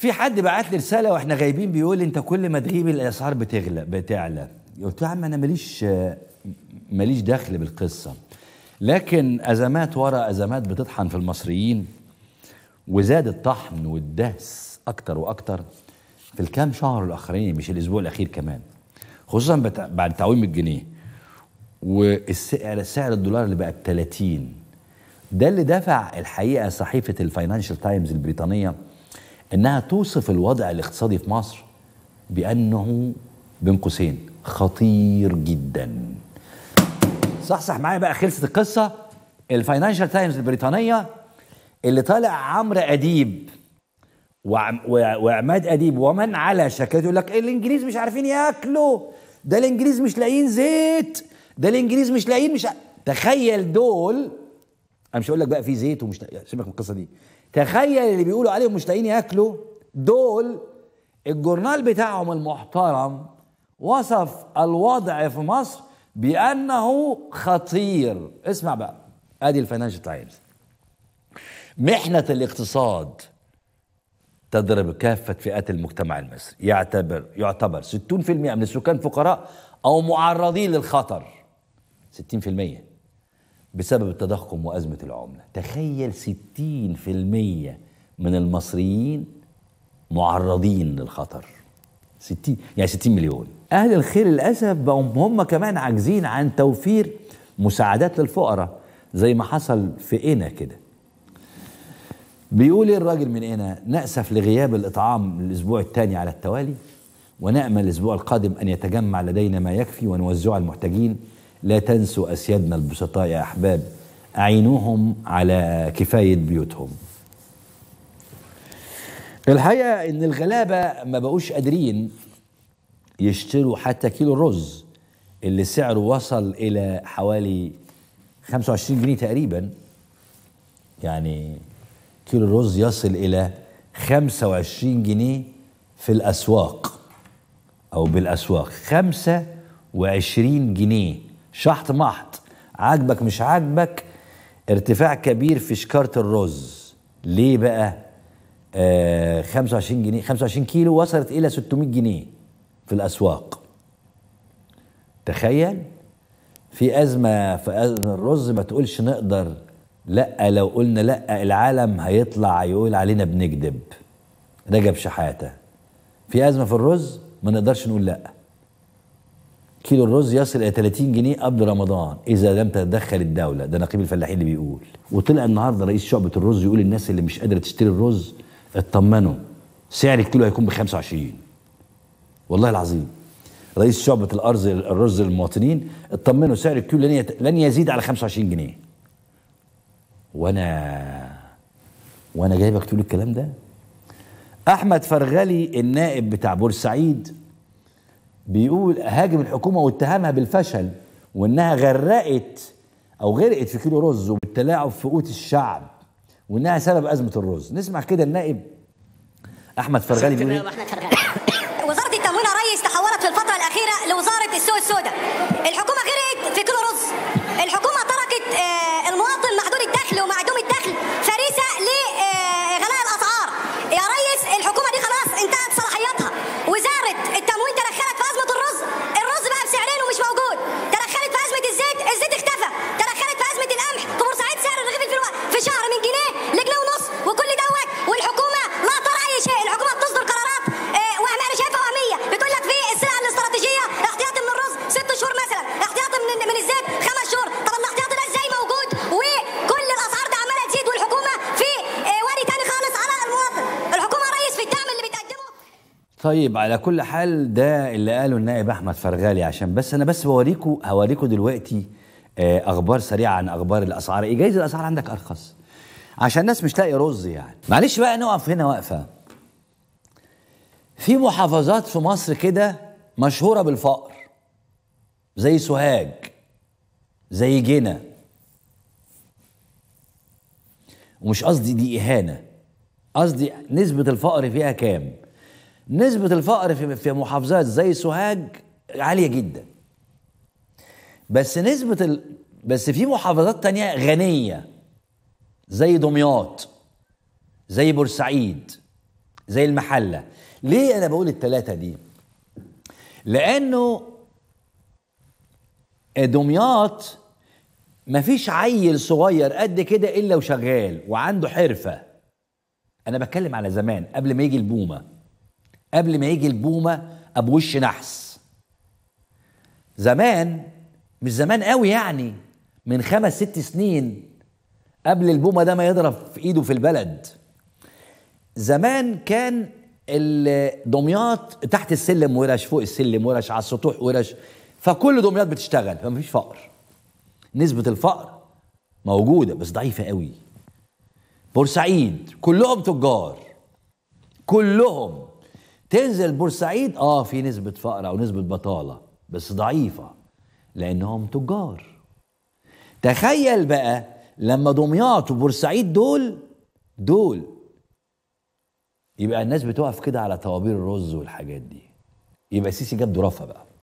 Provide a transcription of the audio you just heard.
في حد بعت لي رساله واحنا غايبين بيقول لي انت كل ما تغيب الاسعار بتغلى بتعلى قلت له يا عم انا ماليش ماليش دخل بالقصه لكن ازمات ورا ازمات بتطحن في المصريين وزاد الطحن والدهس اكتر واكتر في الكام شهر الاخرين مش الاسبوع الاخير كمان خصوصا بعد تعويم الجنيه والسعر سعر الدولار اللي بقى ب 30 ده اللي دفع الحقيقه صحيفه الفاينانشال تايمز البريطانيه انها توصف الوضع الاقتصادي في مصر بانه بين قوسين خطير جدا صحصح معايا بقى خلصت القصه الفاينانشال تايمز البريطانيه اللي طالع عمرو اديب وعماد اديب ومن على شكلته يقول لك الانجليز مش عارفين ياكلوا ده الانجليز مش لاقيين زيت ده الانجليز مش لاقيين مش تخيل دول انا مش هقول لك بقى في زيت ومش سيبك من القصه دي تخيل اللي بيقولوا عليهم مش لاقيين ياكلوا دول الجورنال بتاعهم المحترم وصف الوضع في مصر بانه خطير اسمع بقى ادي الفاينانشال تايمز محنه الاقتصاد تضرب كافة فئات المجتمع المصري يعتبر يعتبر 60% من السكان فقراء أو معرضين للخطر 60% بسبب التضخم وأزمة العملة تخيل 60% من المصريين معرضين للخطر 60 يعني 60 مليون أهل الخير للأسف بقوا هم كمان عاجزين عن توفير مساعدات للفقراء زي ما حصل في قنا كده بيقول إيه الراجل من هنا نأسف لغياب الإطعام الأسبوع الثاني على التوالي ونأمل الأسبوع القادم أن يتجمع لدينا ما يكفي ونوزعه على المحتاجين لا تنسوا أسيادنا البسطاء يا أحباب أعينوهم على كفاية بيوتهم الحقيقة إن الغلابة ما بقوش قادرين يشتروا حتى كيلو الرز اللي سعره وصل إلى حوالي 25 جنيه تقريبا يعني كيلو الرز يصل إلى 25 جنيه في الأسواق أو بالأسواق 25 جنيه شحط محط عاجبك مش عاجبك ارتفاع كبير في شكارة الرز ليه بقى آه 25 جنيه 25 كيلو وصلت الى 600 جنيه في الاسواق تخيل في ازمه في ازمه الرز ما تقولش نقدر لا لو قلنا لا العالم هيطلع يقول علينا بنكذب رجب شحاته في ازمه في الرز ما نقدرش نقول لا كيلو الرز يصل الى 30 جنيه قبل رمضان اذا لم تتدخل الدوله ده نقيب الفلاحين اللي بيقول وطلع النهارده رئيس شعبه الرز يقول للناس اللي مش قادره تشتري الرز اطمنوا سعر الكيلو هيكون ب 25 والله العظيم رئيس شعبة الأرز الرز للمواطنين اطمنوا سعر الكيلو لن لن يزيد على 25 جنيه وانا وانا جايبك تقول الكلام ده احمد فرغلي النائب بتاع بورسعيد بيقول هاجم الحكومة واتهمها بالفشل وانها غرقت او غرقت في كيلو رز وبالتلاعب في قوت الشعب وانها سبب ازمه الرز نسمع كده النائب احمد فرغلي بيقول إيه؟ وزاره التموين يا ريس تحولت في الفتره الاخيره لوزاره السوق السوداء طيب على كل حال ده اللي قاله النائب احمد فرغالي عشان بس انا بس بوريكم هوريكم دلوقتي آه، اخبار سريعه عن اخبار الاسعار ايه جايز الاسعار عندك ارخص عشان الناس مش تلاقي رز يعني معلش بقى نقف هنا واقفه في محافظات في مصر كده مشهوره بالفقر زي سوهاج زي جنا ومش قصدي دي اهانه قصدي نسبه الفقر فيها كام نسبة الفقر في محافظات زي سوهاج عالية جدا بس نسبة ال... بس في محافظات تانية غنية زي دمياط زي بورسعيد زي المحلة ليه أنا بقول التلاتة دي لأنه دمياط مفيش عيل صغير قد كده إلا وشغال وعنده حرفة أنا بتكلم على زمان قبل ما يجي البومة قبل ما يجي البومه أبو وش نحس زمان مش زمان قوي يعني من خمس ست سنين قبل البومه ده ما يضرب في ايده في البلد زمان كان الدمياط تحت السلم ورش فوق السلم ورش على السطوح ورش فكل دمياط بتشتغل فمفيش فقر نسبة الفقر موجودة بس ضعيفة قوي بورسعيد كلهم تجار كلهم تنزل بورسعيد اه في نسبه فقر او نسبه بطاله بس ضعيفه لانهم تجار تخيل بقى لما دمياط وبورسعيد دول دول يبقى الناس بتقف كده على طوابير الرز والحاجات دي يبقى سيسي جاب درافة بقى